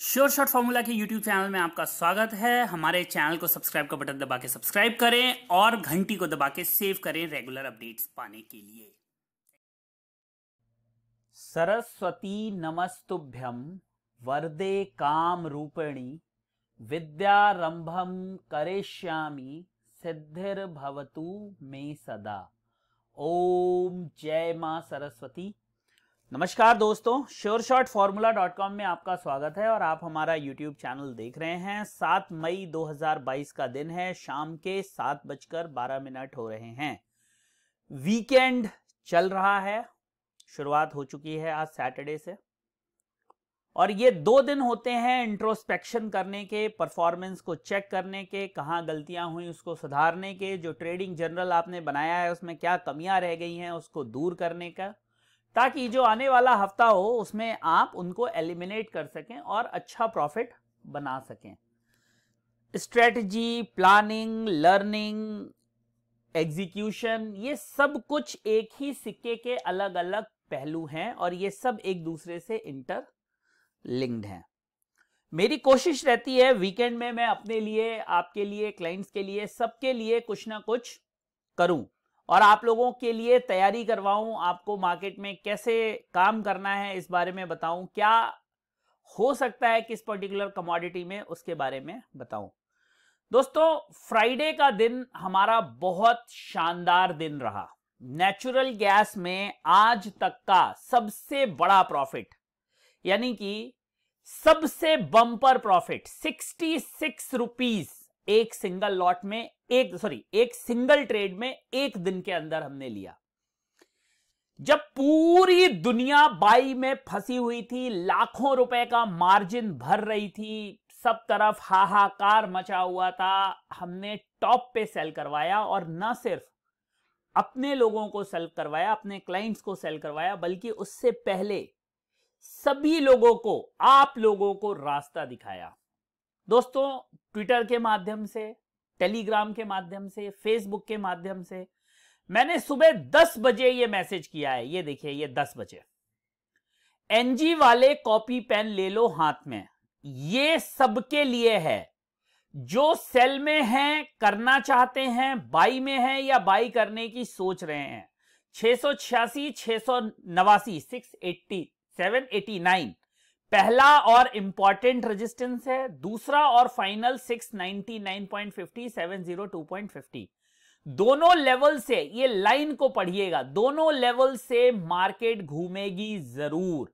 sure short formula के YouTube channel में आपका स्वागत है हमारे चैनल को सब्सक्राइब का बटन दबा के सब्सक्राइब करें और घंटी को दबा के सेव करें रेगुलर अपडेट्स पाने के लिए सरस्वती नमस्तुभ्यम वरदे काम रूपिणी विद्यारंभम करेश्यामी सिद्धिर भवतु मे सदा ओम जय मां सरस्वती नमस्कार दोस्तों sure short formula dot com में आपका स्वागत है और आप हमारा यूट्यूब चैनल देख रहे हैं सात मई 2022 का दिन है शाम के सात बजकर बारह मिनट हो रहे हैं वीकेंड चल रहा है शुरुआत हो चुकी है आज सैटरडे से और ये दो दिन होते हैं इंट्रोस्पेक्शन करने के परफॉर्मेंस को चेक करने के कहाँ गलतियां हुई उसको सुधारने के जो ट्रेडिंग जनरल आपने बनाया है उसमें क्या कमियां रह गई हैं उसको दूर करने का ताकि जो आने वाला हफ्ता हो उसमें आप उनको एलिमिनेट कर सकें और अच्छा प्रॉफिट बना सकें स्ट्रेटजी प्लानिंग लर्निंग एग्जीक्यूशन ये सब कुछ एक ही सिक्के के अलग अलग पहलू हैं और ये सब एक दूसरे से इंटर लिंक्ड हैं मेरी कोशिश रहती है वीकेंड में मैं अपने लिए आपके लिए क्लाइंट्स के लिए सबके लिए कुछ ना कुछ करूं और आप लोगों के लिए तैयारी करवाऊं आपको मार्केट में कैसे काम करना है इस बारे में बताऊं क्या हो सकता है किस पर्टिकुलर कमोडिटी में उसके बारे में बताऊं दोस्तों फ्राइडे का दिन हमारा बहुत शानदार दिन रहा नेचुरल गैस में आज तक का सबसे बड़ा प्रॉफिट यानी कि सबसे bumper profit sixty six rupees एक सिंगल लॉट में एक सॉरी एक सिंगल ट्रेड में एक दिन के अंदर हमने लिया जब पूरी दुनिया बाई में फंसी हुई थी लाखों रुपए का मार्जिन भर रही थी सब तरफ हाहाकार मचा हुआ था हमने टॉप पे सेल करवाया और न सिर्फ अपने लोगों को सेल करवाया अपने क्लाइंट्स को सेल करवाया बल्कि उससे पहले सभी लोगों को आप लोगों को रास्ता दिखाया दोस्तों ट्विटर के माध्यम से टेलीग्राम के माध्यम से फेसबुक के माध्यम से मैंने सुबह 10 बजे ये मैसेज किया है ये देखिए ये 10 बजे एनजी वाले कॉपी पेन ले लो हाथ में ये सबके लिए है जो सेल में हैं करना चाहते हैं बाई में हैं या बाई करने की सोच रहे हैं छह सौ छियासी छह सौ नवासी six eighty seven eighty nine पहला और इंपॉर्टेंट रेजिस्टेंस है दूसरा और फाइनल 699.50 दोनों लेवल से ये लाइन को पढ़िएगा दोनों लेवल से मार्केट घूमेगी जरूर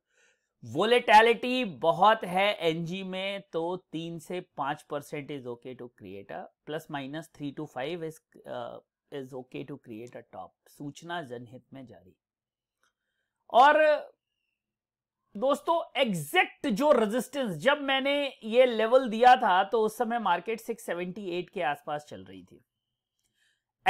वोलेटैलिटी बहुत है एनजी में तो तीन से पांच percent is okay to create a plus minus three two five is is okay to create a top सूचना जनहित में जारी और दोस्तों एग्जैक्ट जो रेजिस्टेंस जब मैंने ये लेवल दिया था तो उस समय मार्केट 678 के आसपास चल रही थी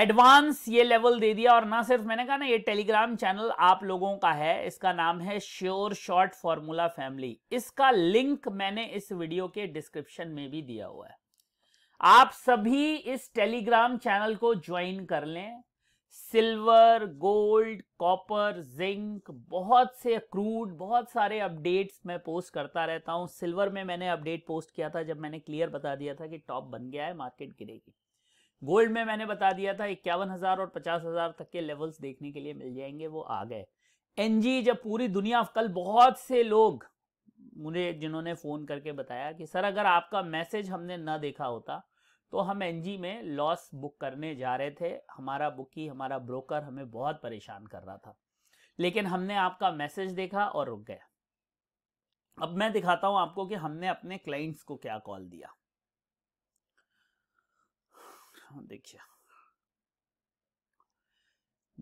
एडवांस ये लेवल दे दिया और ना सिर्फ मैंने कहा ना ये टेलीग्राम चैनल आप लोगों का है इसका नाम है श्योर शॉर्ट फॉर्मूला फैमिली इसका लिंक मैंने इस वीडियो के डिस्क्रिप्शन में भी दिया हुआ है आप सभी इस टेलीग्राम चैनल को ज्वाइन कर लें सिल्वर गोल्ड कॉपर जिंक बहुत से क्रूड बहुत सारे अपडेट्स मैं पोस्ट करता रहता हूँ सिल्वर में मैंने अपडेट पोस्ट किया था जब मैंने क्लियर बता दिया था कि टॉप बन गया है मार्केट गिरेगी गोल्ड में मैंने बता दिया था इक्यावन हजार और पचास हजार तक के लेवल्स देखने के लिए मिल जाएंगे वो आ गए एन जब पूरी दुनिया कल बहुत से लोग मुझे जिन्होंने फ़ोन करके बताया कि सर अगर आपका मैसेज हमने ना देखा होता तो हम एनजी में लॉस बुक करने जा रहे थे हमारा बुकी हमारा ब्रोकर हमें बहुत परेशान कर रहा था लेकिन हमने आपका मैसेज देखा और रुक गया अब मैं दिखाता हूं आपको कि हमने अपने क्लाइंट्स को क्या कॉल दिया हाँ, देखिए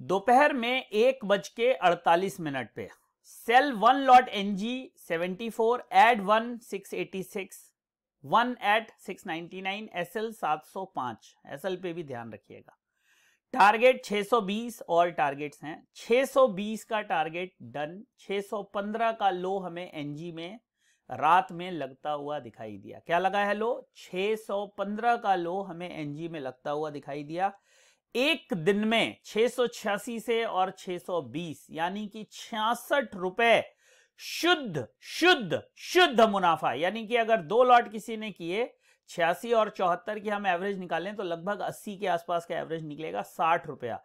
दोपहर में एक बज के अड़तालीस मिनट पे sell one lot NG seventy four add one six eighty six one eight six ninety nine S सात सौ पाँच एस एल पे भी ध्यान रखिएगा टारगेट 620 और टारगेट्स हैं 620 का टारगेट डन 615 का लो हमें एनजी में रात में लगता हुआ दिखाई दिया क्या लगा है लो 615 का लो हमें एनजी में लगता हुआ दिखाई दिया एक दिन में 686 से और 620 यानी कि छियासठ रुपए शुद्ध शुद्ध शुद्ध मुनाफा यानी कि अगर दो लॉट किसी ने किए छियासी और चौहत्तर की हम एवरेज निकालें तो लगभग अस्सी के आसपास का एवरेज निकलेगा साठ रुपया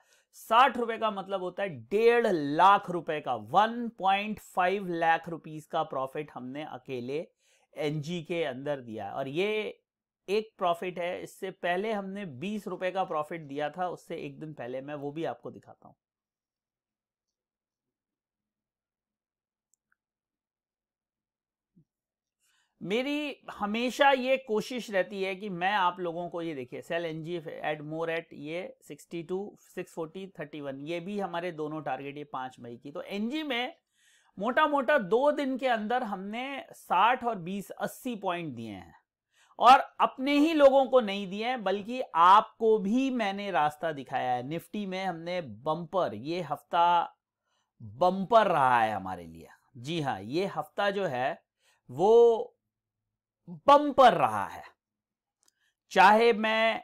साठ रुपए का मतलब होता है डेढ़ लाख रुपए का one point five lakh rupees का प्रॉफिट हमने अकेले एनजी के अंदर दिया है और ये एक प्रॉफिट है इससे पहले हमने बीस रुपए का प्रॉफिट दिया था उससे एक दिन पहले मैं वो भी आपको दिखाता हूं मेरी हमेशा ये कोशिश रहती है कि मैं आप लोगों को ये देखिए sell N G add more at ये 62, 640, 31 ये भी हमारे दोनों टारगेट ये पाँच मई की तो जी में मोटा मोटा दो दिन के अंदर हमने 60 और 20 80 पॉइंट दिए हैं और अपने ही लोगों को नहीं दिए हैं बल्कि आपको भी मैंने रास्ता दिखाया है निफ्टी में हमने बम्पर ये हफ्ता बम्पर रहा है हमारे लिए जी हाँ ये हफ्ता जो है वो बम्पर रहा है चाहे मैं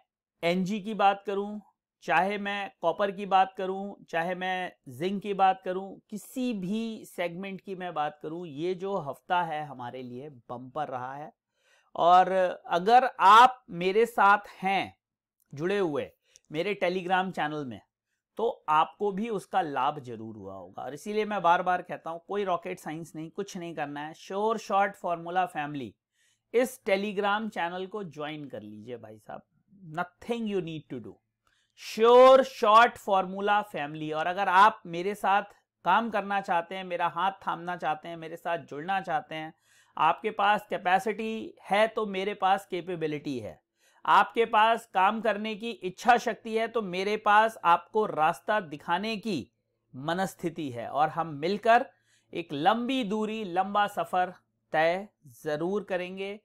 एनजी की बात करूं चाहे मैं कॉपर की बात करूं चाहे मैं जिंक की बात करूं किसी भी सेगमेंट की मैं बात करूं ये जो हफ्ता है हमारे लिए बम्पर रहा है और अगर आप मेरे साथ हैं जुड़े हुए मेरे टेलीग्राम चैनल में तो आपको भी उसका लाभ जरूर हुआ होगा और इसीलिए मैं बार बार कहता हूं कोई रॉकेट साइंस नहीं कुछ नहीं करना है श्योर शॉर्ट फॉर्मूला फैमिली इस टेलीग्राम चैनल को ज्वाइन कर लीजिए भाई साहब nothing you need to do sure short formula family और अगर आप मेरे साथ काम करना चाहते हैं मेरा हाथ थामना चाहते हैं मेरे साथ जुड़ना चाहते हैं आपके पास कैपेसिटी है तो मेरे पास कैपेबिलिटी है आपके पास काम करने की इच्छा शक्ति है तो मेरे पास आपको रास्ता दिखाने की मनस्थिति है और हम मिलकर एक लंबी दूरी लंबा सफर तय जरूर करेंगे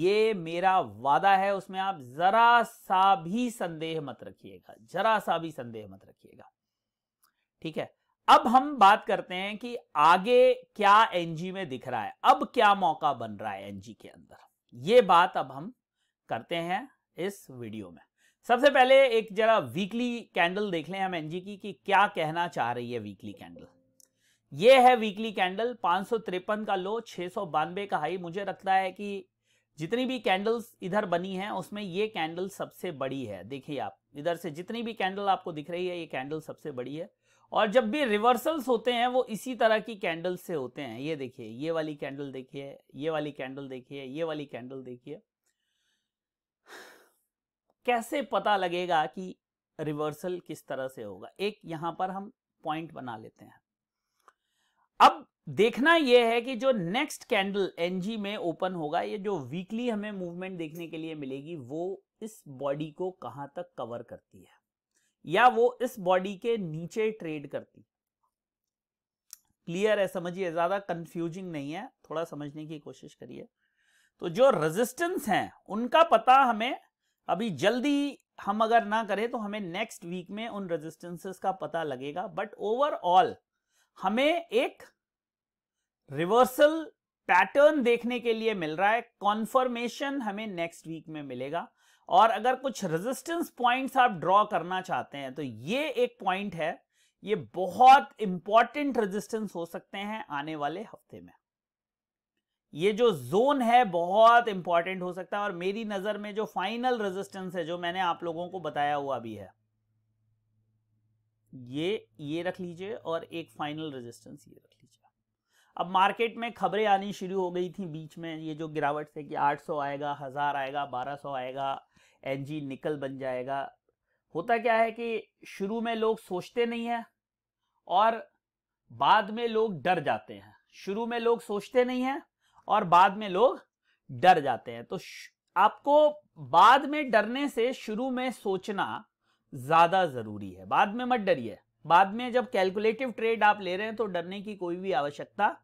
ये मेरा वादा है उसमें आप जरा सा भी संदेह मत रखिएगा जरा सा भी संदेह मत रखिएगा ठीक है अब हम बात करते हैं कि आगे क्या एनजी में दिख रहा है अब क्या मौका बन रहा है एनजी के अंदर ये बात अब हम करते हैं इस वीडियो में सबसे पहले एक जरा वीकली कैंडल देख लें हम एनजी की कि क्या कहना चाह रही है वीकली कैंडल ये है वीकली कैंडल पांच का लो छः का हाई मुझे लगता है कि जितनी भी कैंडल्स इधर बनी है उसमें ये कैंडल सबसे बड़ी है देखिए आप इधर से जितनी भी कैंडल आपको दिख रही है ये कैंडल सबसे बड़ी है और जब भी रिवर्सल्स होते हैं वो इसी तरह की कैंडल से होते हैं ये देखिए ये वाली कैंडल देखिए ये वाली कैंडल देखिए ये वाली कैंडल देखिए कैसे पता लगेगा कि रिवर्सल किस तरह से होगा एक यहां पर हम पॉइंट बना लेते हैं अब देखना यह है कि जो नेक्स्ट कैंडल एनजी में ओपन होगा ये जो वीकली हमें मूवमेंट देखने के लिए मिलेगी वो इस बॉडी को कहां तक कवर करती है या वो इस बॉडी के नीचे ट्रेड करती क्लियर है समझिए ज्यादा कंफ्यूजिंग नहीं है थोड़ा समझने की कोशिश करिए तो जो रेजिस्टेंस हैं उनका पता हमें अभी जल्दी हम अगर ना करें तो हमें नेक्स्ट वीक में उन रेजिस्टेंसेस का पता लगेगा बट ओवरऑल हमें एक रिवर्सल पैटर्न देखने के लिए मिल रहा है कॉन्फर्मेशन हमें नेक्स्ट वीक में मिलेगा और अगर कुछ रेजिस्टेंस पॉइंट्स आप ड्रॉ करना चाहते हैं तो ये एक पॉइंट है ये बहुत इंपॉर्टेंट रेजिस्टेंस हो सकते हैं आने वाले हफ्ते में ये जो जोन है बहुत इंपॉर्टेंट हो सकता है और मेरी नजर में जो फाइनल रेजिस्टेंस है जो मैंने आप लोगों को बताया हुआ भी है ये ये रख लीजिए और एक फाइनल रेजिस्टेंस ये रख लीजिए अब मार्केट में खबरें आनी शुरू हो गई थी बीच में ये जो गिरावट से कि 800 आएगा हज़ार आएगा 1200 आएगा एन जी निकल बन जाएगा होता क्या है कि शुरू में लोग सोचते नहीं हैं और बाद में लोग डर जाते हैं शुरू में लोग सोचते नहीं हैं और बाद में लोग डर जाते हैं तो आपको बाद में डरने से शुरू में सोचना ज़्यादा ज़रूरी है बाद में मत डरिए बाद में जब कैलकुलेटिव ट्रेड आप ले रहे हैं तो डरने की कोई भी आवश्यकता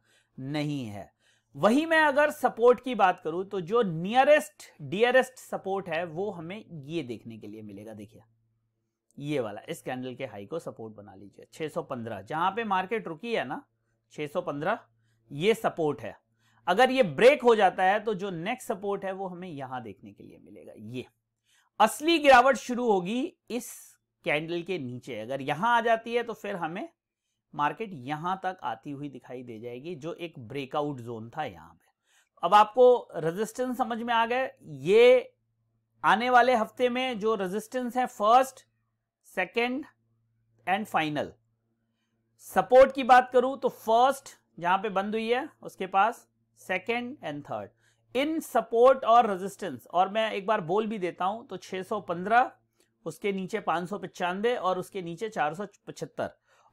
नहीं है वही मैं अगर सपोर्ट की बात करूं तो जो नियरेस्ट डियरेस्ट सपोर्ट है वो हमें ये देखने के लिए मिलेगा देखिए ये वाला इस कैंडल के हाई को सपोर्ट बना लीजिए 615 जहां पे मार्केट रुकी है ना 615 ये सपोर्ट है अगर ये ब्रेक हो जाता है तो जो नेक्स्ट सपोर्ट है वो हमें यहां देखने के लिए मिलेगा ये असली गिरावट शुरू होगी इस कैंडल के नीचे अगर यहां आ जाती है तो फिर हमें मार्केट यहां तक आती हुई दिखाई दे जाएगी जो एक ब्रेकआउट जोन था यहां पे अब आपको रेजिस्टेंस समझ में आ गए ये आने वाले हफ्ते में जो रेजिस्टेंस है first second and final support की बात करूं तो फर्स्ट जहां पे बंद हुई है उसके पास second and third in support और रेजिस्टेंस और मैं एक बार बोल भी देता हूं तो 615 उसके नीचे पांच और उसके नीचे चार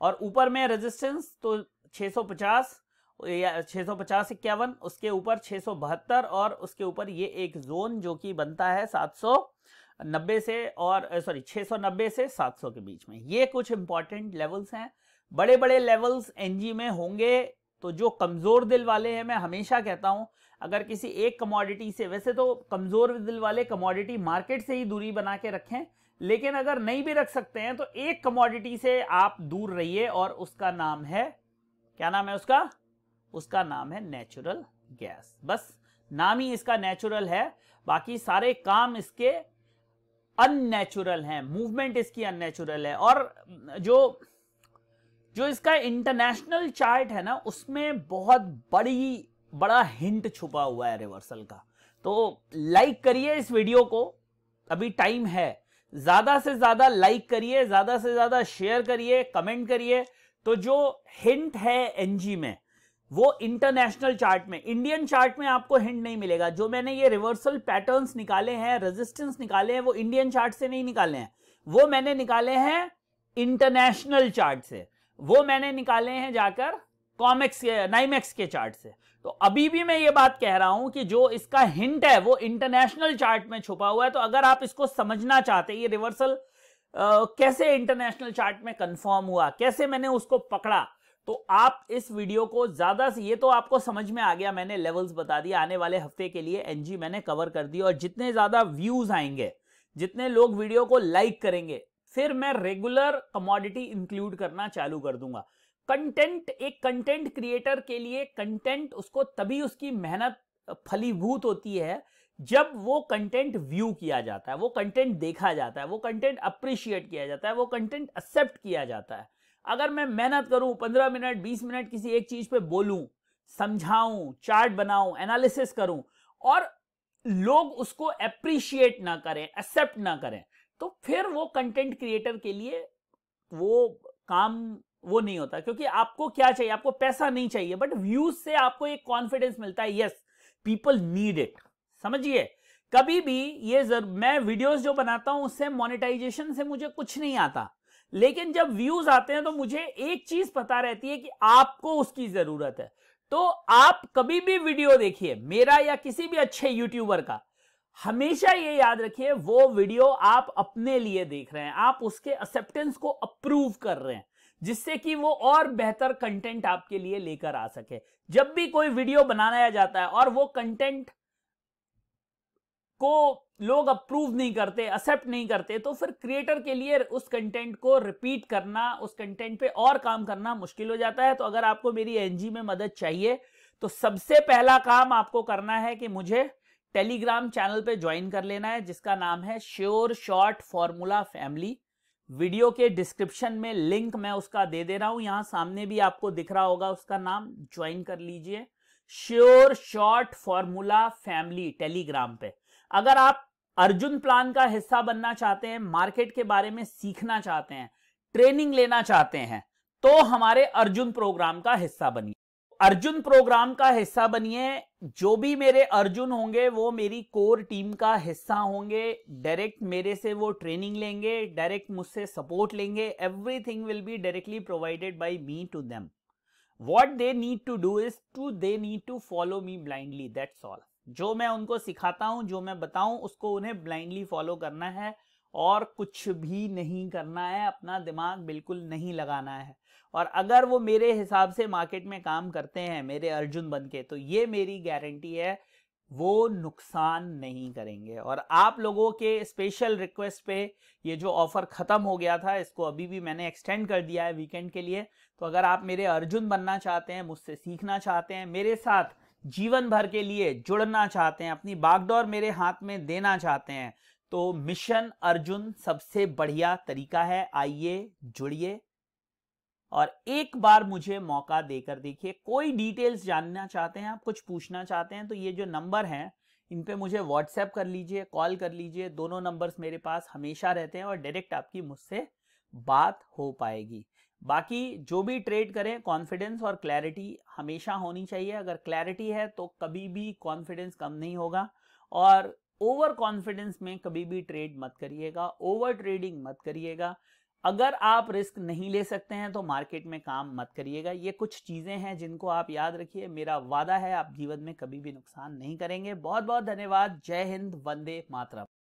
और ऊपर में रेजिस्टेंस तो 650 या पचास इक्यावन उसके ऊपर 672 और उसके ऊपर ये एक जोन जो कि बनता है 790 से और सॉरी 690 से 700 के बीच में ये कुछ इंपॉर्टेंट लेवल्स हैं बड़े बड़े लेवल्स एनजी में होंगे तो जो कमज़ोर दिल वाले हैं मैं हमेशा कहता हूँ अगर किसी एक कमोडिटी से वैसे तो कमज़ोर दिल वाले कमोडिटी मार्केट से ही दूरी बना के रखें लेकिन अगर नहीं भी रख सकते हैं तो एक कमोडिटी से आप दूर रहिए और उसका नाम है क्या नाम है उसका उसका नाम है नेचुरल गैस बस नाम ही इसका नेचुरल है बाकी सारे काम इसके अननेचुरल हैं मूवमेंट इसकी अननेचुरल है और जो जो इसका इंटरनेशनल चार्ट है ना उसमें बहुत बड़ी बड़ा हिंट छुपा हुआ है रिवर्सल का तो लाइक करिए इस वीडियो को अभी टाइम है ज्यादा से ज्यादा लाइक करिए ज्यादा से ज्यादा शेयर करिए कमेंट करिए तो जो हिंट है एनजी में वो इंटरनेशनल चार्ट में इंडियन चार्ट में आपको हिंट नहीं मिलेगा जो मैंने ये रिवर्सल पैटर्न्स निकाले हैं रेजिस्टेंस निकाले हैं वो इंडियन चार्ट से नहीं निकाले हैं वो मैंने निकाले हैं इंटरनेशनल चार्ट से वो मैंने निकाले हैं जाकर कॉमेक्स के नाइमेक्स के चार्ट से तो अभी भी मैं ये बात कह रहा हूं कि जो इसका हिंट है वो इंटरनेशनल चार्ट में छुपा हुआ है तो अगर आप इसको समझना चाहते ये रिवर्सल कैसे इंटरनेशनल चार्ट में कंफर्म हुआ कैसे मैंने उसको पकड़ा तो आप इस वीडियो को ज्यादा से ये तो आपको समझ में आ गया मैंने लेवल्स बता दिए आने वाले हफ्ते के लिए एनजी मैंने कवर कर दी और जितने ज्यादा व्यूज आएंगे जितने लोग वीडियो को लाइक करेंगे फिर मैं रेगुलर कमोडिटी इंक्लूड करना चालू कर दूंगा कंटेंट एक कंटेंट क्रिएटर के लिए कंटेंट उसको तभी उसकी मेहनत फलीभूत होती है जब वो कंटेंट व्यू किया जाता है वो कंटेंट देखा जाता है वो कंटेंट अप्रिशिएट किया जाता है वो कंटेंट एक्सेप्ट किया जाता है अगर मैं मेहनत करूं पंद्रह मिनट बीस मिनट किसी एक चीज पे बोलूं समझाऊं चार्ट बनाऊं एनालिसिस करूं और लोग उसको अप्रिशिएट ना करें एक्सेप्ट ना करें तो फिर वो कंटेंट क्रिएटर के लिए वो काम वो नहीं होता क्योंकि आपको क्या चाहिए आपको पैसा नहीं चाहिए बट व्यूज से आपको एक कॉन्फिडेंस मिलता है यस पीपल नीड इट समझिए कभी भी ये जर मैं वीडियोस जो बनाता हूं उससे मोनेटाइजेशन से मुझे कुछ नहीं आता लेकिन जब व्यूज आते हैं तो मुझे एक चीज पता रहती है कि आपको उसकी जरूरत है तो आप कभी भी वीडियो देखिए मेरा या किसी भी अच्छे यूट्यूबर का हमेशा ये याद रखिए वो वीडियो आप अपने लिए देख रहे हैं आप उसके एक्सेप्टेंस को अप्रूव कर रहे हैं जिससे कि वो और बेहतर कंटेंट आपके लिए लेकर आ सके जब भी कोई वीडियो बनाया जाता है और वो कंटेंट को लोग अप्रूव नहीं करते एक्सेप्ट नहीं करते तो फिर क्रिएटर के लिए उस कंटेंट को रिपीट करना उस कंटेंट पे और काम करना मुश्किल हो जाता है तो अगर आपको मेरी एनजी में मदद चाहिए तो सबसे पहला काम आपको करना है कि मुझे टेलीग्राम चैनल पे ज्वाइन कर लेना है जिसका नाम है sure short formula family video के डिस्क्रिप्शन में लिंक मैं उसका दे दे रहा हूं यहां सामने भी आपको दिख रहा होगा उसका नाम ज्वाइन कर लीजिए sure short formula family Telegram पे अगर आप अर्जुन प्लान का हिस्सा बनना चाहते हैं मार्केट के बारे में सीखना चाहते हैं ट्रेनिंग लेना चाहते हैं तो हमारे अर्जुन प्रोग्राम का हिस्सा बनिए अर्जुन प्रोग्राम का हिस्सा बनिए जो भी मेरे अर्जुन होंगे वो मेरी कोर टीम का हिस्सा होंगे डायरेक्ट मेरे से वो ट्रेनिंग लेंगे डायरेक्ट मुझसे सपोर्ट लेंगे everything will be directly provided by me to them what they need to do is to they need to follow me blindly that's all जो मैं उनको सिखाता हूँ जो मैं बताऊँ उसको उन्हें ब्लाइंडली फॉलो करना है और कुछ भी नहीं करना है अपना दिमाग बिल्कुल नहीं लगाना है और अगर वो मेरे हिसाब से मार्केट में काम करते हैं मेरे अर्जुन बन के तो ये मेरी गारंटी है वो नुकसान नहीं करेंगे और आप लोगों के स्पेशल रिक्वेस्ट पे ये जो ऑफर ख़त्म हो गया था इसको अभी भी मैंने एक्सटेंड कर दिया है वीकेंड के लिए तो अगर आप मेरे अर्जुन बनना चाहते हैं मुझसे सीखना चाहते हैं मेरे साथ जीवन भर के लिए जुड़ना चाहते हैं अपनी बागडोर मेरे हाथ में देना चाहते हैं तो मिशन अर्जुन सबसे बढ़िया तरीका है आइए जुड़िए और एक बार मुझे मौका देकर देखिए कोई डिटेल्स जानना चाहते हैं आप कुछ पूछना चाहते हैं तो ये जो नंबर हैं इन पे मुझे व्हाट्सएप कर लीजिए कॉल कर लीजिए दोनों नंबर्स मेरे पास हमेशा रहते हैं और डायरेक्ट आपकी मुझसे बात हो पाएगी बाकी जो भी ट्रेड करें कॉन्फिडेंस और क्लैरिटी हमेशा होनी चाहिए अगर क्लैरिटी है तो कभी भी कॉन्फिडेंस कम नहीं होगा और ओवर कॉन्फिडेंस में कभी भी ट्रेड मत करिएगा ओवर ट्रेडिंग मत करिएगा अगर आप रिस्क नहीं ले सकते हैं तो मार्केट में काम मत करिएगा ये कुछ चीज़ें हैं जिनको आप याद रखिए मेरा वादा है आप जीवन में कभी भी नुकसान नहीं करेंगे बहुत बहुत धन्यवाद जय हिंद वंदे मातरम